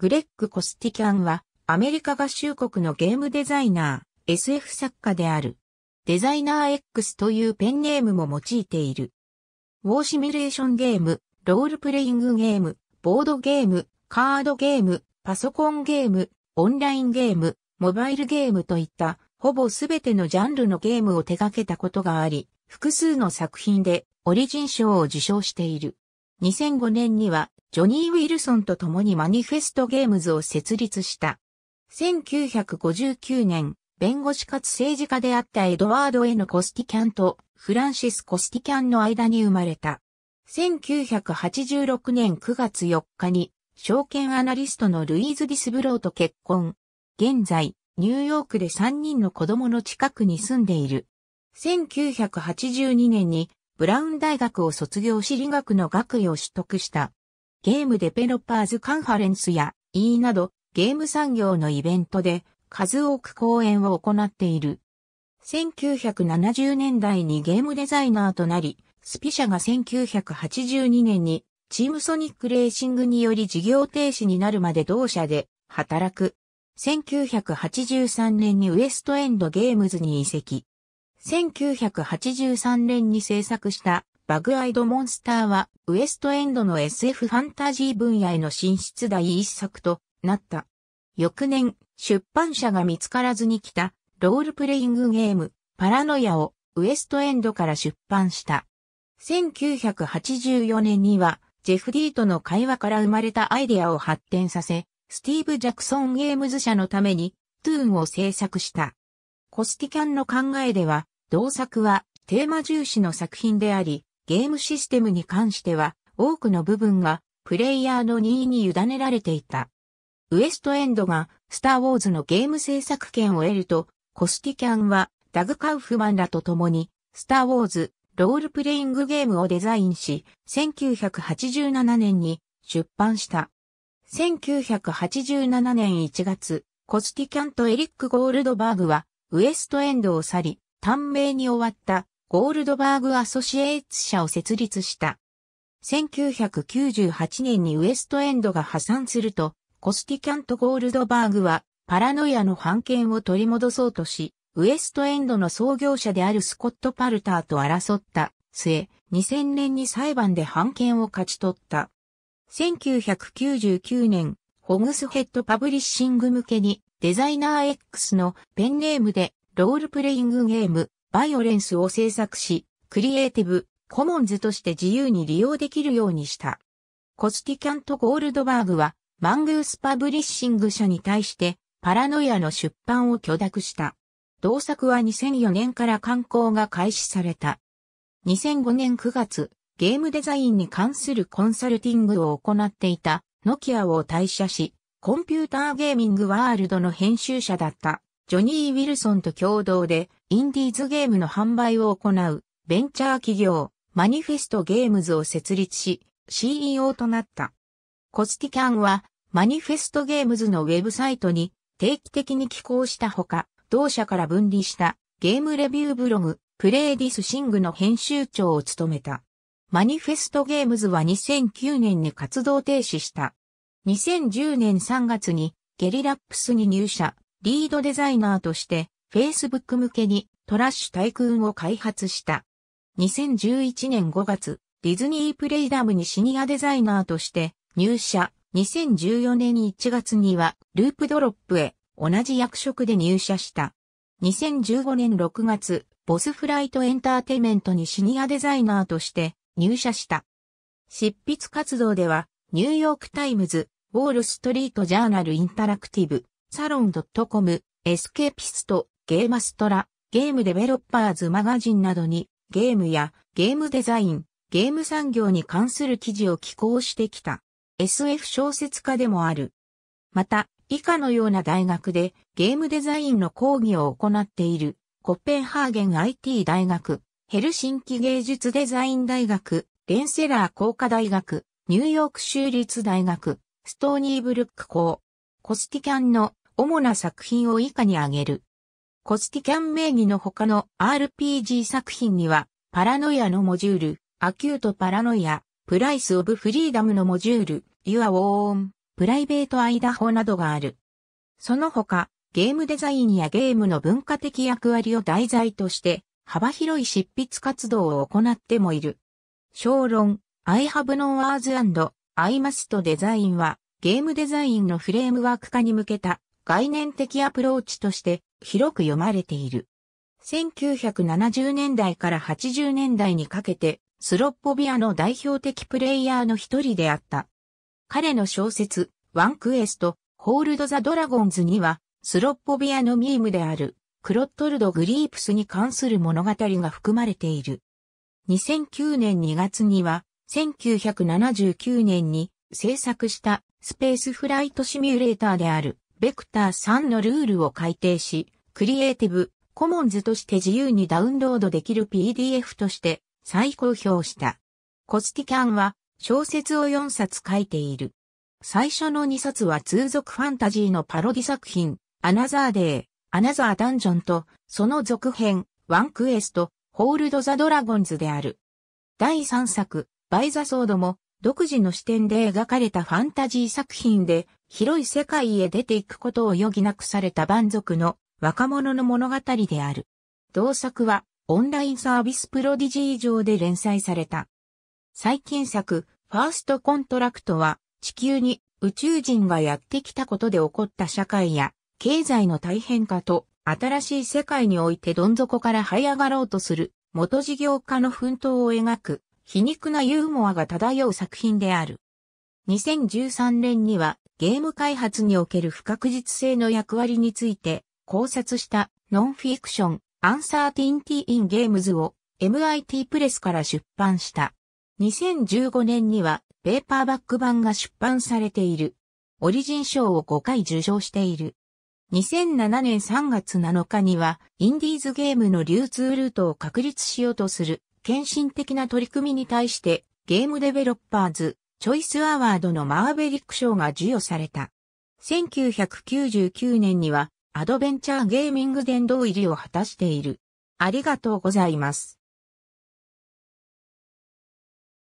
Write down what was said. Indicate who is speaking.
Speaker 1: グレッグ・コスティキャンは、アメリカ合衆国のゲームデザイナー、SF 作家である。デザイナー X というペンネームも用いている。ウォーシミュレーションゲーム、ロールプレイングゲーム、ボードゲーム、カードゲーム、パソコンゲーム、オンラインゲーム、モバイルゲームといった、ほぼすべてのジャンルのゲームを手掛けたことがあり、複数の作品でオリジン賞を受賞している。2005年にはジョニー・ウィルソンと共にマニフェストゲームズを設立した。1959年、弁護士かつ政治家であったエドワード・エのコスティキャンとフランシス・コスティキャンの間に生まれた。1986年9月4日に、証券アナリストのルイーズ・ディスブローと結婚。現在、ニューヨークで3人の子供の近くに住んでいる。1982年にブラウン大学を卒業し理学の学位を取得した。ゲームデペロッパーズカンファレンスや E などゲーム産業のイベントで数多く講演を行っている。1970年代にゲームデザイナーとなり、スピ社が1982年にチームソニックレーシングにより事業停止になるまで同社で働く。1983年にウエストエンドゲームズに移籍。1983年に制作したバグアイドモンスターは、ウエストエンドの SF ファンタジー分野への進出第一作となった。翌年、出版社が見つからずに来た、ロールプレイングゲーム、パラノイアを、ウエストエンドから出版した。1984年には、ジェフ・ディートの会話から生まれたアイデアを発展させ、スティーブ・ジャクソン・ゲームズ社のために、トゥーンを制作した。コスティキャンの考えでは、同作はテーマ重視の作品であり、ゲームシステムに関しては、多くの部分がプレイヤーの任意に委ねられていた。ウエストエンドがスター・ウォーズのゲーム制作権を得ると、コスティキャンはダグ・カウフマンらと共に、スター・ウォーズロールプレイングゲームをデザインし、1987年に出版した。1987年1月、コスティキャンとエリック・ゴールドバーグは、ウエストエンドを去り、短命に終わったゴールドバーグ・アソシエイツ社を設立した。1998年にウエストエンドが破産すると、コスティキャント・ゴールドバーグは、パラノイアの版権を取り戻そうとし、ウエストエンドの創業者であるスコット・パルターと争った末、2000年に裁判で版権を勝ち取った。1999年、ホグスヘッドパブリッシング向けにデザイナー X のペンネームでロールプレイングゲームバイオレンスを制作し、クリエイティブ、コモンズとして自由に利用できるようにした。コスティキャント・ゴールドバーグは、マングース・パブリッシング社に対して、パラノイアの出版を許諾した。同作は2004年から刊行が開始された。2005年9月、ゲームデザインに関するコンサルティングを行っていた、ノキアを退社し、コンピューターゲーミングワールドの編集者だった。ジョニー・ウィルソンと共同で、インディーズゲームの販売を行う、ベンチャー企業、マニフェストゲームズを設立し、CEO となった。コスティキャンは、マニフェストゲームズのウェブサイトに定期的に寄稿したほか、同社から分離したゲームレビューブログ、プレイディスシングの編集長を務めた。マニフェストゲームズは2009年に活動停止した。2010年3月にゲリラップスに入社、リードデザイナーとして Facebook 向けにトラッシュタイクーンを開発した。2011年5月、ディズニープレイダムにシニアデザイナーとして入社。2014年1月にはループドロップへ同じ役職で入社した。2015年6月、ボスフライトエンターテイメントにシニアデザイナーとして入社した。執筆活動では、ニューヨークタイムズ、ウォールストリートジャーナルインタラクティブ、サロン .com、エスケピスト、ゲーマストラ、ゲームデベロッパーズマガジンなどに、ゲームやゲームデザイン、ゲーム産業に関する記事を寄稿してきた。SF 小説家でもある。また、以下のような大学でゲームデザインの講義を行っている、コッペンハーゲン IT 大学、ヘルシンキ芸術デザイン大学、レンセラー工科大学、ニューヨーク州立大学、ストーニーブルック校、コスティキャンの主な作品を以下に挙げる。コスティキャン名義の他の RPG 作品には、パラノイアのモジュール、アキュートパラノイア、プライスオブフリーダムのモジュール、ユア・ウォーン、プライベート・アイダホなどがある。その他、ゲームデザインやゲームの文化的役割を題材として、幅広い執筆活動を行ってもいる。小論、I have no words and I must は、ゲームデザインのフレームワーク化に向けた概念的アプローチとして広く読まれている。1970年代から80年代にかけて、スロッポビアの代表的プレイヤーの一人であった。彼の小説、ワンクエスト、ホールド・ザ・ドラゴンズには、スロッポビアのミームである、クロットルド・グリープスに関する物語が含まれている。2009年2月には、1979年に制作したスペースフライトシミュレーターであるベクター3のルールを改定し、クリエイティブ、コモンズとして自由にダウンロードできる PDF として再公表した。コスティキャンは小説を4冊書いている。最初の2冊は通俗ファンタジーのパロディ作品、アナザーデー、アナザーダンジョンと、その続編、ワンクエスト、ホールド・ザ・ドラゴンズである。第3作、バイ・ザ・ソードも、独自の視点で描かれたファンタジー作品で、広い世界へ出ていくことを余儀なくされた蛮族の若者の物語である。同作はオンラインサービスプロディジー上で連載された。最近作、ファーストコントラクトは地球に宇宙人がやってきたことで起こった社会や経済の大変化と新しい世界においてどん底から這い上がろうとする元事業家の奮闘を描く皮肉なユーモアが漂う作品である。2013年にはゲーム開発における不確実性の役割について考察したノンフィクションアンサーティンティインゲームズを MIT プレスから出版した。2015年にはペーパーバック版が出版されている。オリジン賞を5回受賞している。2007年3月7日にはインディーズゲームの流通ルートを確立しようとする献身的な取り組みに対してゲームデベロッパーズチョイスアワードのマーベリック賞が授与された。1999年にはアドベンチャーゲーミング殿堂入りを果たしている。ありがとうございます。